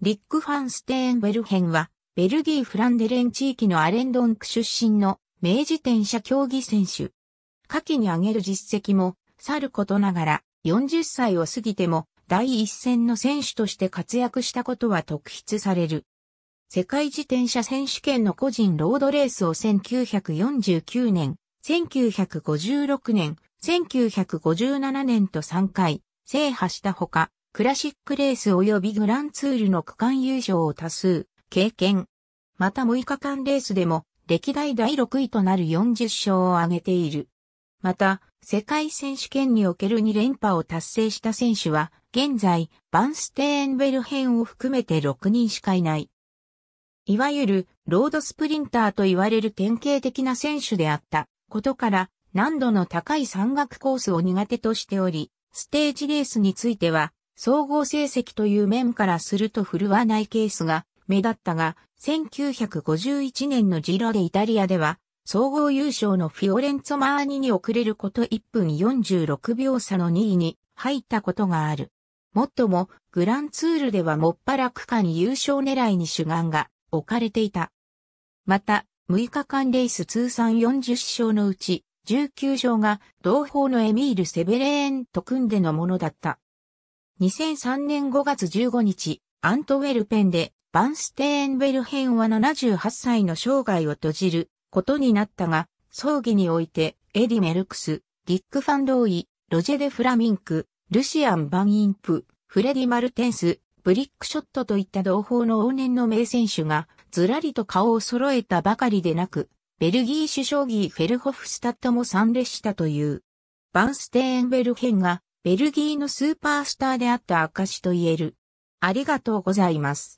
リック・ファンステーン・ベルヘンは、ベルギー・フランデレン地域のアレンドンク出身の明治転車競技選手。下記に挙げる実績も、さることながら、40歳を過ぎても、第一線の選手として活躍したことは特筆される。世界自転車選手権の個人ロードレースを1949年、1956年、1957年と3回制覇したほか、クラシックレース及びグランツールの区間優勝を多数、経験。また6日間レースでも、歴代第6位となる40勝を挙げている。また、世界選手権における2連覇を達成した選手は、現在、バンステーンベル編を含めて6人しかいない。いわゆる、ロードスプリンターと言われる典型的な選手であったことから、難度の高い山岳コースを苦手としており、ステージレースについては、総合成績という面からすると振るわないケースが目立ったが、1951年のジロでイタリアでは、総合優勝のフィオレンツォ・マーニに遅れること1分46秒差の2位に入ったことがある。もっとも、グランツールではもっぱら区間優勝狙いに主眼が置かれていた。また、6日間レース通算40勝のうち、19勝が同胞のエミール・セベレーンと組んでのものだった。2003年5月15日、アントウェルペンで、バンステーンベルヘンは78歳の生涯を閉じることになったが、葬儀において、エディ・メルクス、ディック・ファンローイ、ロジェ・デ・フラミンク、ルシアン・バン・インプ、フレディ・マルテンス、ブリックショットといった同胞の往年の名選手が、ずらりと顔を揃えたばかりでなく、ベルギー首相ギー・フェルホフスタットも参列したという。バンステーンベルヘンがベルギーのスーパースターであった証と言える。ありがとうございます。